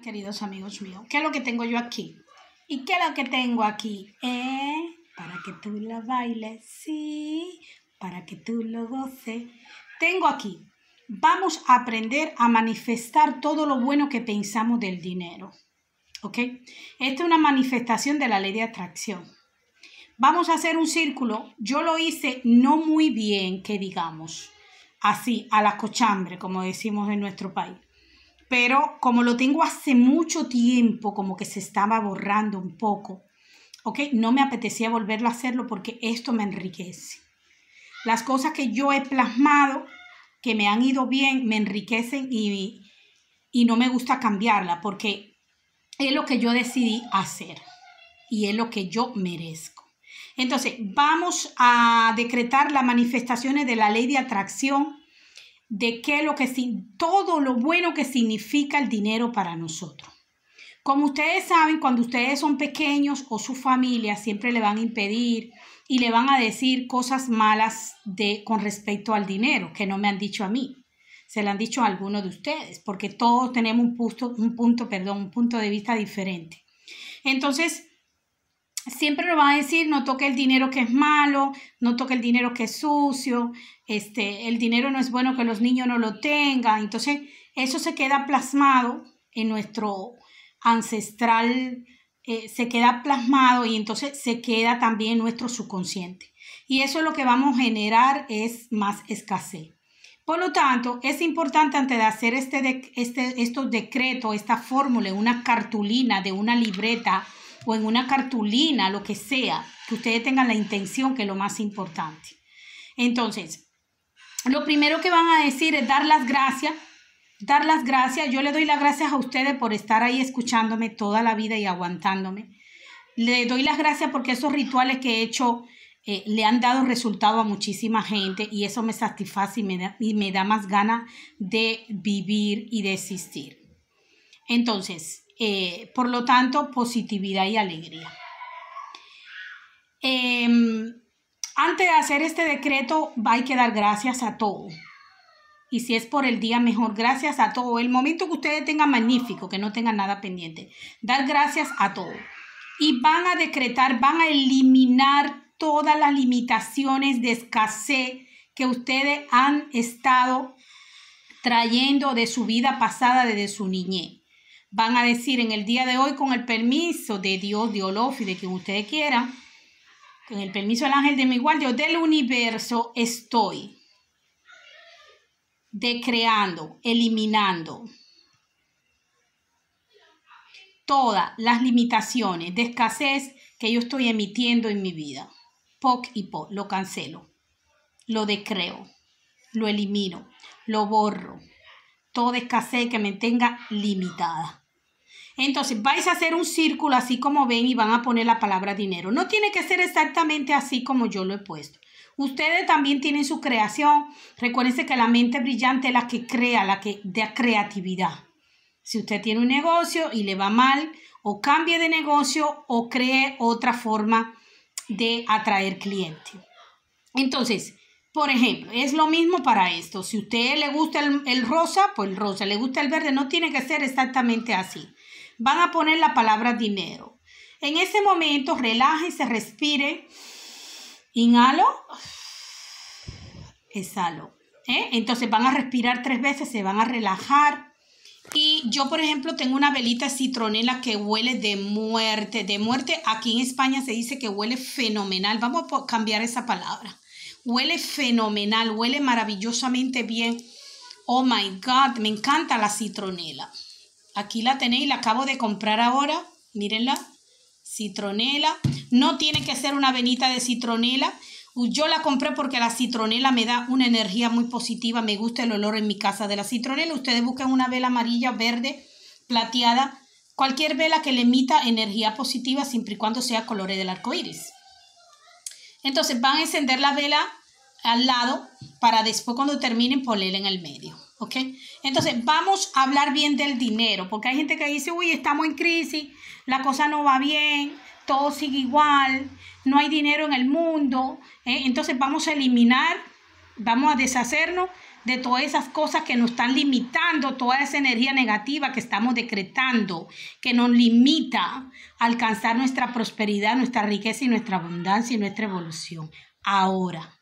queridos amigos míos, ¿qué es lo que tengo yo aquí? ¿Y qué es lo que tengo aquí? Eh, para que tú lo bailes, sí, para que tú lo goces. Tengo aquí, vamos a aprender a manifestar todo lo bueno que pensamos del dinero. ¿Ok? Esta es una manifestación de la ley de atracción. Vamos a hacer un círculo. Yo lo hice no muy bien, que digamos, así, a la cochambre, como decimos en nuestro país pero como lo tengo hace mucho tiempo, como que se estaba borrando un poco, ¿ok? No me apetecía volverlo a hacerlo porque esto me enriquece. Las cosas que yo he plasmado, que me han ido bien, me enriquecen y, y no me gusta cambiarla porque es lo que yo decidí hacer y es lo que yo merezco. Entonces, vamos a decretar las manifestaciones de la ley de atracción de qué lo que todo lo bueno que significa el dinero para nosotros. Como ustedes saben, cuando ustedes son pequeños o su familia siempre le van a impedir y le van a decir cosas malas de con respecto al dinero que no me han dicho a mí. Se le han dicho a algunos de ustedes, porque todos tenemos un punto, un punto, perdón, un punto de vista diferente. Entonces, siempre nos va a decir, no toque el dinero que es malo, no toque el dinero que es sucio, este, el dinero no es bueno que los niños no lo tengan. Entonces, eso se queda plasmado en nuestro ancestral, eh, se queda plasmado y entonces se queda también en nuestro subconsciente. Y eso lo que vamos a generar es más escasez. Por lo tanto, es importante antes de hacer este, este, estos esta fórmula, una cartulina de una libreta, o en una cartulina, lo que sea, que ustedes tengan la intención, que es lo más importante. Entonces, lo primero que van a decir es dar las gracias, dar las gracias. Yo le doy las gracias a ustedes por estar ahí escuchándome toda la vida y aguantándome. Le doy las gracias porque esos rituales que he hecho eh, le han dado resultado a muchísima gente y eso me satisface y me da, y me da más ganas de vivir y de existir. Entonces, eh, por lo tanto, positividad y alegría. Em, antes de hacer este decreto, hay que dar gracias a todo. Y si es por el día, mejor gracias a todo. El momento que ustedes tengan, magnífico, que no tengan nada pendiente. Dar gracias a todo. Y van a decretar, van a eliminar todas las limitaciones de escasez que ustedes han estado trayendo de su vida pasada desde su niñez van a decir en el día de hoy, con el permiso de Dios, de Olof y de quien ustedes quieran, con el permiso del ángel de mi guardia del universo, estoy decreando, eliminando todas las limitaciones de escasez que yo estoy emitiendo en mi vida. Poc y po, lo cancelo, lo decreo, lo elimino, lo borro, toda escasez que me tenga limitada. Entonces vais a hacer un círculo así como ven y van a poner la palabra dinero. No tiene que ser exactamente así como yo lo he puesto. Ustedes también tienen su creación. Recuérdense que la mente brillante es la que crea, la que da creatividad. Si usted tiene un negocio y le va mal, o cambie de negocio o cree otra forma de atraer cliente. Entonces, por ejemplo, es lo mismo para esto. Si a usted le gusta el, el rosa, pues el rosa. Le gusta el verde, no tiene que ser exactamente así van a poner la palabra dinero. En ese momento, se respire. Inhalo, exhalo. ¿Eh? Entonces van a respirar tres veces, se van a relajar. Y yo, por ejemplo, tengo una velita citronela que huele de muerte, de muerte. Aquí en España se dice que huele fenomenal. Vamos a cambiar esa palabra. Huele fenomenal, huele maravillosamente bien. Oh my God, me encanta la citronela. Aquí la tenéis, la acabo de comprar ahora. Mírenla. Citronela. No tiene que ser una venita de citronela. Yo la compré porque la citronela me da una energía muy positiva. Me gusta el olor en mi casa de la citronela. Ustedes buscan una vela amarilla, verde, plateada. Cualquier vela que le emita energía positiva siempre y cuando sea colores del arco iris. Entonces van a encender la vela al lado para después cuando terminen ponerla en el medio. Entonces, vamos a hablar bien del dinero, porque hay gente que dice, uy, estamos en crisis, la cosa no va bien, todo sigue igual, no hay dinero en el mundo. ¿eh? Entonces, vamos a eliminar, vamos a deshacernos de todas esas cosas que nos están limitando, toda esa energía negativa que estamos decretando, que nos limita a alcanzar nuestra prosperidad, nuestra riqueza y nuestra abundancia y nuestra evolución. Ahora,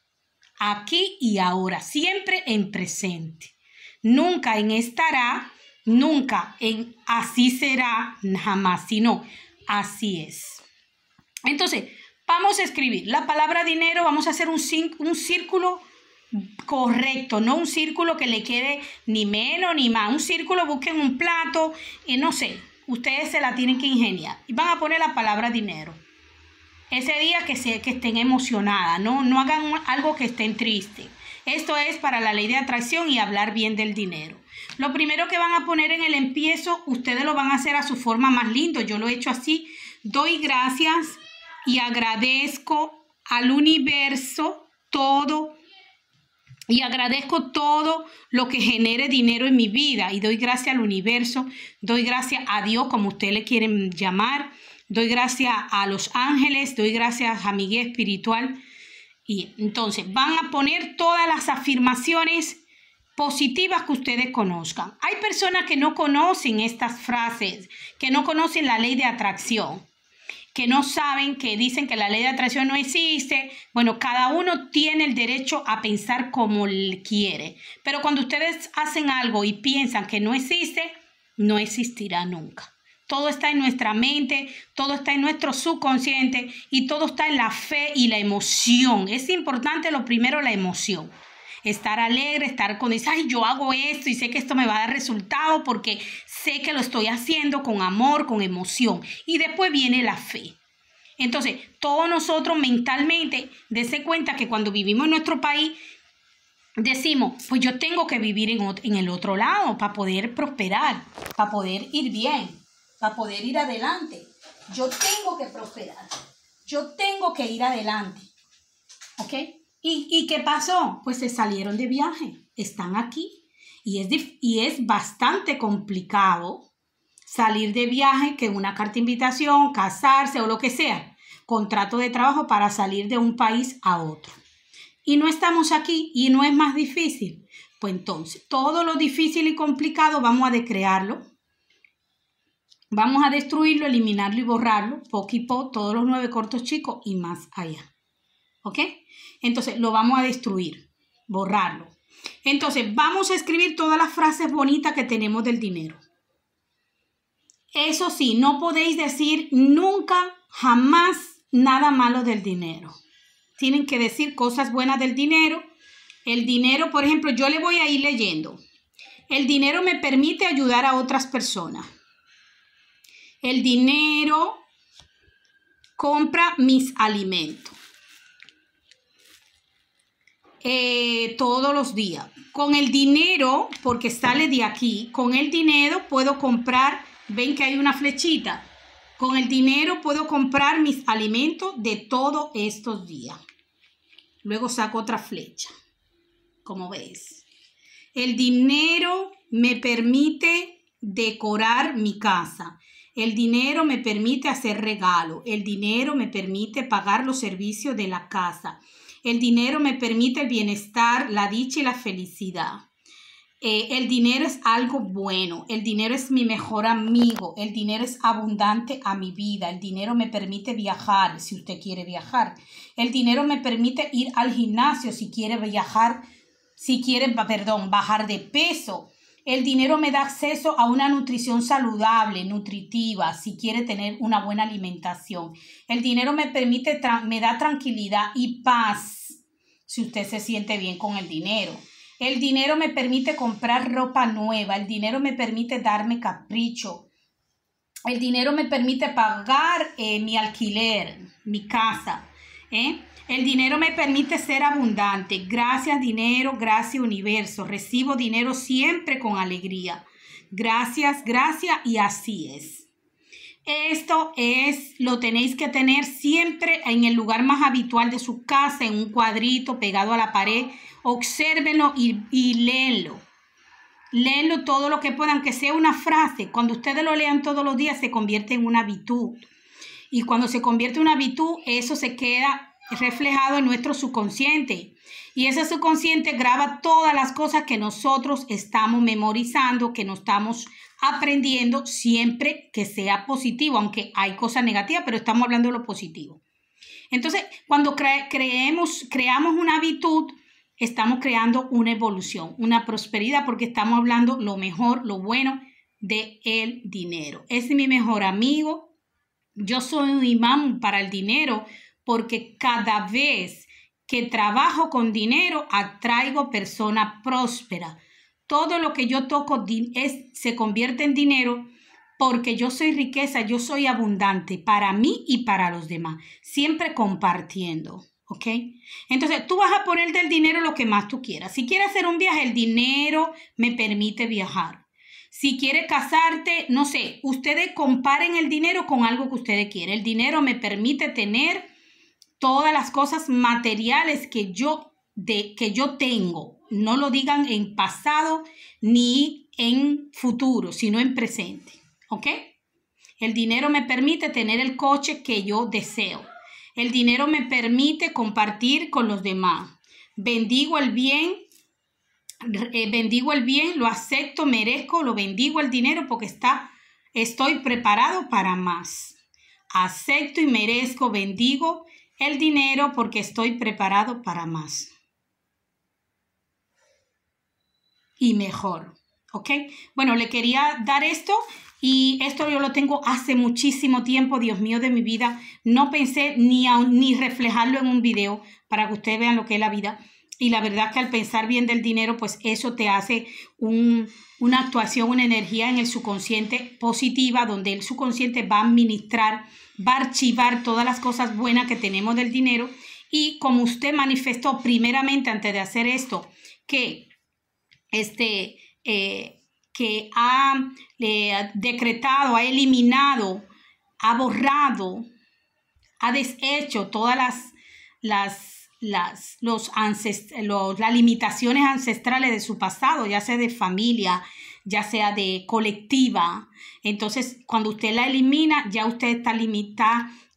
aquí y ahora, siempre en presente. Nunca en estará, nunca en así será, jamás, sino así es. Entonces, vamos a escribir la palabra dinero, vamos a hacer un, un círculo correcto, no un círculo que le quede ni menos ni más. Un círculo, busquen un plato, y eh, no sé, ustedes se la tienen que ingeniar. Y van a poner la palabra dinero. Ese día que, se, que estén emocionadas, ¿no? no hagan algo que estén tristes. Esto es para la ley de atracción y hablar bien del dinero. Lo primero que van a poner en el empiezo, ustedes lo van a hacer a su forma más lindo. Yo lo he hecho así. Doy gracias y agradezco al universo todo y agradezco todo lo que genere dinero en mi vida y doy gracias al universo, doy gracias a Dios, como ustedes le quieren llamar, doy gracias a los ángeles, doy gracias a mi guía espiritual y entonces van a poner todas las afirmaciones positivas que ustedes conozcan. Hay personas que no conocen estas frases, que no conocen la ley de atracción, que no saben, que dicen que la ley de atracción no existe. Bueno, cada uno tiene el derecho a pensar como quiere. Pero cuando ustedes hacen algo y piensan que no existe, no existirá nunca todo está en nuestra mente, todo está en nuestro subconsciente y todo está en la fe y la emoción. Es importante lo primero, la emoción. Estar alegre, estar con, ay, yo hago esto y sé que esto me va a dar resultado porque sé que lo estoy haciendo con amor, con emoción. Y después viene la fe. Entonces, todos nosotros mentalmente, dese cuenta que cuando vivimos en nuestro país, decimos, pues yo tengo que vivir en el otro lado para poder prosperar, para poder ir bien para poder ir adelante. Yo tengo que prosperar. Yo tengo que ir adelante. ¿Ok? ¿Y, qué pasó? Pues se salieron de viaje. Están aquí. Y es, y es bastante complicado salir de viaje que una carta de invitación, casarse o lo que sea. Contrato de trabajo para salir de un país a otro. Y no estamos aquí y no es más difícil. Pues entonces, todo lo difícil y complicado vamos a decrearlo Vamos a destruirlo, eliminarlo y borrarlo, poco y todos los nueve cortos chicos y más allá. ¿Ok? Entonces lo vamos a destruir, borrarlo. Entonces vamos a escribir todas las frases bonitas que tenemos del dinero. Eso sí, no podéis decir nunca, jamás nada malo del dinero. Tienen que decir cosas buenas del dinero. El dinero, por ejemplo, yo le voy a ir leyendo. El dinero me permite ayudar a otras personas. El dinero compra mis alimentos. Eh, todos los días. Con el dinero, porque sale de aquí, con el dinero puedo comprar, ven que hay una flechita, con el dinero puedo comprar mis alimentos de todos estos días. Luego saco otra flecha, como ves. El dinero me permite decorar mi casa. El dinero me permite hacer regalo, el dinero me permite pagar los servicios de la casa, el dinero me permite el bienestar, la dicha y la felicidad. Eh, el dinero es algo bueno, el dinero es mi mejor amigo, el dinero es abundante a mi vida, el dinero me permite viajar si usted quiere viajar, el dinero me permite ir al gimnasio si quiere viajar, si quiere, perdón, bajar de peso, el dinero me da acceso a una nutrición saludable, nutritiva, si quiere tener una buena alimentación. El dinero me permite, me da tranquilidad y paz, si usted se siente bien con el dinero. El dinero me permite comprar ropa nueva, el dinero me permite darme capricho, el dinero me permite pagar eh, mi alquiler, mi casa. ¿eh? El dinero me permite ser abundante. Gracias dinero, gracias universo. Recibo dinero siempre con alegría. Gracias, gracias y así es. Esto es, lo tenéis que tener siempre en el lugar más habitual de su casa, en un cuadrito pegado a la pared. Obsérvenlo y, y léenlo. todo lo que puedan, que sea una frase. Cuando ustedes lo lean todos los días se convierte en una habitud. Y cuando se convierte en una habitud, eso se queda reflejado en nuestro subconsciente. Y ese subconsciente graba todas las cosas que nosotros estamos memorizando, que nos estamos aprendiendo, siempre que sea positivo, aunque hay cosas negativas, pero estamos hablando de lo positivo. Entonces, cuando creemos, creamos una habitud, estamos creando una evolución, una prosperidad, porque estamos hablando lo mejor, lo bueno de el dinero. Es mi mejor amigo. Yo soy un imán para el dinero porque cada vez que trabajo con dinero atraigo persona próspera. Todo lo que yo toco es, se convierte en dinero porque yo soy riqueza, yo soy abundante para mí y para los demás, siempre compartiendo. ¿Ok? Entonces tú vas a poner del dinero lo que más tú quieras. Si quieres hacer un viaje, el dinero me permite viajar. Si quieres casarte, no sé, ustedes comparen el dinero con algo que ustedes quieren. El dinero me permite tener todas las cosas materiales que yo, de, que yo tengo. No lo digan en pasado ni en futuro, sino en presente. ¿Ok? El dinero me permite tener el coche que yo deseo. El dinero me permite compartir con los demás. Bendigo el bien, eh, bendigo el bien, lo acepto, merezco, lo bendigo el dinero porque está, estoy preparado para más. Acepto y merezco, bendigo el dinero porque estoy preparado para más. Y mejor. ¿Ok? Bueno, le quería dar esto y esto yo lo tengo hace muchísimo tiempo, Dios mío de mi vida. No pensé ni, ni reflejarlo en un video para que ustedes vean lo que es la vida. Y la verdad que al pensar bien del dinero, pues eso te hace una actuación, una energía en el subconsciente positiva, donde el subconsciente va a administrar, va a archivar todas las cosas buenas que tenemos del dinero. Y como usted manifestó primeramente antes de hacer esto, que este... Eh, que ha decretado, ha eliminado, ha borrado, ha deshecho todas las, las las, los limitaciones ancestrales de su pasado, ya sea de familia, ya sea de colectiva. Entonces, cuando usted la elimina, ya usted está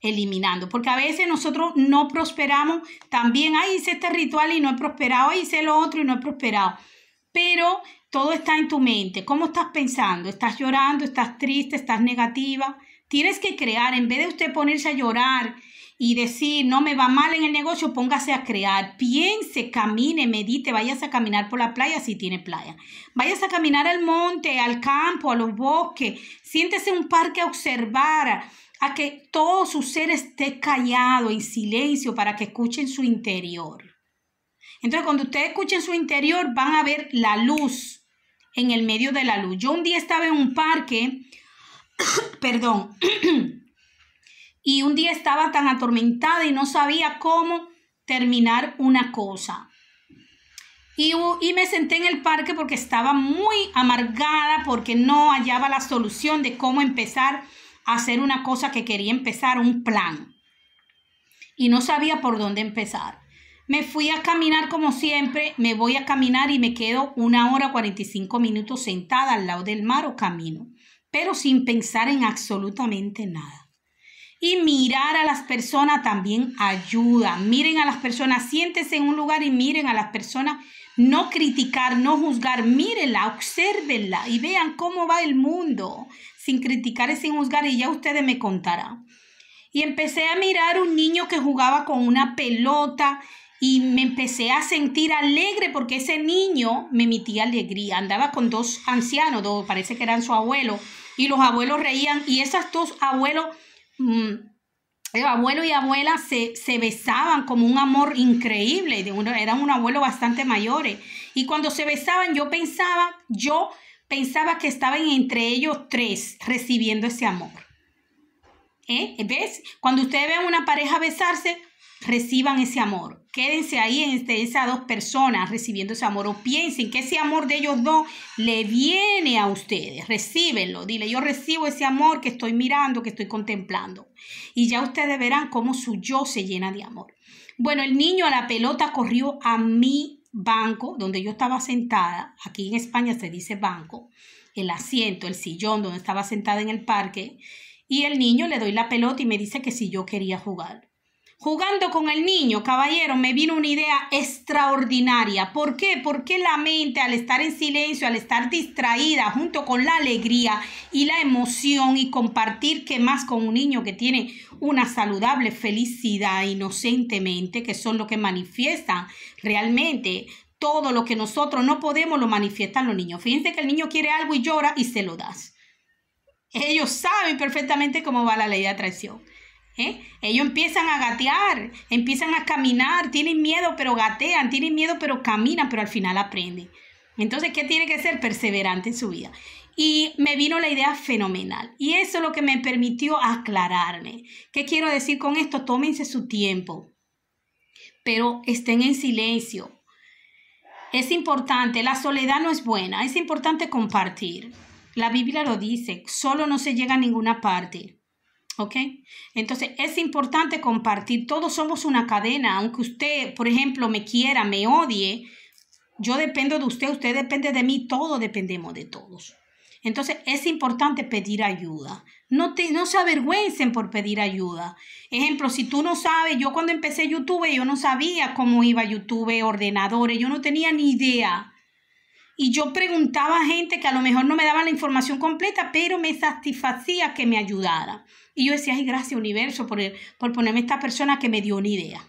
eliminando, porque a veces nosotros no prosperamos, también, ahí hice este ritual y no he prosperado, hice lo otro y no he prosperado, pero todo está en tu mente, ¿cómo estás pensando? ¿Estás llorando? ¿Estás triste? ¿Estás negativa? Tienes que crear, en vez de usted ponerse a llorar y decir, no me va mal en el negocio, póngase a crear, piense, camine, medite, vayas a caminar por la playa si tiene playa, Vayas a caminar al monte, al campo, a los bosques, siéntese en un parque a observar, a que todo su ser esté callado, en silencio, para que escuchen su interior. Entonces, cuando ustedes escuchen su interior, van a ver la luz en el medio de la luz. Yo un día estaba en un parque, perdón, y un día estaba tan atormentada y no sabía cómo terminar una cosa. Y, y, me senté en el parque porque estaba muy amargada, porque no hallaba la solución de cómo empezar a hacer una cosa que quería empezar, un plan. Y no sabía por dónde empezar. Me fui a caminar como siempre, me voy a caminar y me quedo una hora 45 minutos sentada al lado del mar o camino, pero sin pensar en absolutamente nada. Y mirar a las personas también ayuda. Miren a las personas, siéntese en un lugar y miren a las personas. No criticar, no juzgar, mírenla, observenla y vean cómo va el mundo sin criticar y sin juzgar y ya ustedes me contarán. Y empecé a mirar un niño que jugaba con una pelota y me empecé a sentir alegre porque ese niño me emitía alegría. Andaba con dos ancianos, dos, parece que eran su abuelo, y los abuelos reían y esas dos abuelos Mm. abuelo y abuela se, besaban como un amor increíble, de uno, eran un abuelo bastante mayores. Y cuando se besaban, yo pensaba, yo pensaba que estaban entre ellos tres recibiendo ese amor. ¿Eh? ¿Ves? Cuando ustedes vean una pareja besarse, reciban ese amor quédense ahí en este, esas dos personas recibiendo ese amor o piensen que ese amor de ellos dos le viene a ustedes, recíbenlo, dile, yo recibo ese amor que estoy mirando, que estoy contemplando. Y ya ustedes verán cómo su yo se llena de amor. Bueno, el niño a la pelota corrió a mi banco, donde yo estaba sentada, aquí en España se dice banco, el asiento, el sillón donde estaba sentada en el parque, y el niño le doy la pelota y me dice que si yo quería jugar. Jugando con el niño, caballero, me vino una idea extraordinaria. ¿Por qué? Porque la mente, al estar en silencio, al estar distraída, junto con la alegría y la emoción y compartir que más con un niño que tiene una saludable felicidad inocentemente, que son lo que manifiestan realmente todo lo que nosotros no podemos, lo manifiestan los niños. Fíjense que el niño quiere algo y llora y se lo das. Ellos saben perfectamente cómo va la ley de atracción. ¿Eh? Ellos empiezan a gatear, empiezan a caminar, tienen miedo pero gatean, tienen miedo pero caminan, pero al final aprenden. Entonces, ¿qué tiene que ser? Perseverante en su vida. Y me vino la idea fenomenal. Y eso es lo que me permitió aclararme. ¿Qué quiero decir con esto? Tómense su tiempo, pero estén en silencio. Es importante, la soledad no es buena, es importante compartir. La Biblia lo dice, solo no se llega a ninguna parte. ¿Ok? Entonces es importante compartir. Todos somos una cadena. Aunque usted, por ejemplo, me quiera, me odie, yo dependo de usted, usted depende de mí, todos dependemos de todos. Entonces es importante pedir ayuda. No, no se avergüencen por pedir ayuda. Ejemplo, si tú no sabes, yo cuando empecé YouTube, yo no sabía cómo iba YouTube, ordenadores, yo no tenía ni idea y yo preguntaba a gente que a lo mejor no me daban la información completa, pero me satisfacía que me ayudara. Y yo decía, ay, gracias universo por, por ponerme esta persona que me dio una idea.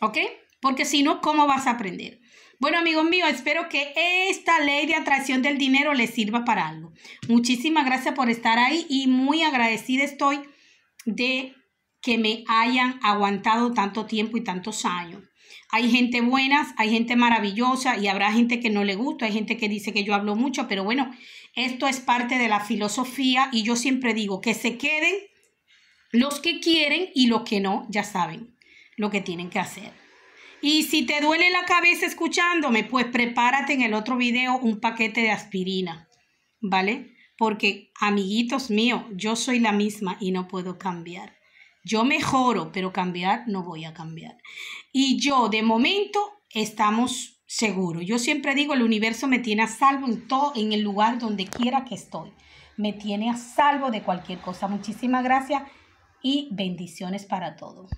¿Ok? Porque si no, ¿cómo vas a aprender? Bueno, amigos míos, espero que esta ley de atracción del dinero les sirva para algo. Muchísimas gracias por estar ahí y muy agradecida estoy de que me hayan aguantado tanto tiempo y tantos años. Hay gente buenas, hay gente maravillosa y habrá gente que no le gusta, hay gente que dice que yo hablo mucho, pero bueno, esto es parte de la filosofía y yo siempre digo que se queden los que quieren y los que no, ya saben lo que tienen que hacer. Y si te duele la cabeza escuchándome, pues prepárate en el otro video un paquete de aspirina, ¿vale? Porque, amiguitos míos, yo soy la misma y no puedo cambiar. Yo mejoro, pero cambiar no voy a cambiar. Y yo, de momento, estamos seguros. Yo siempre digo, el universo me tiene a salvo en todo, en el lugar donde quiera que estoy. Me tiene a salvo de cualquier cosa. Muchísimas gracias y bendiciones para todos.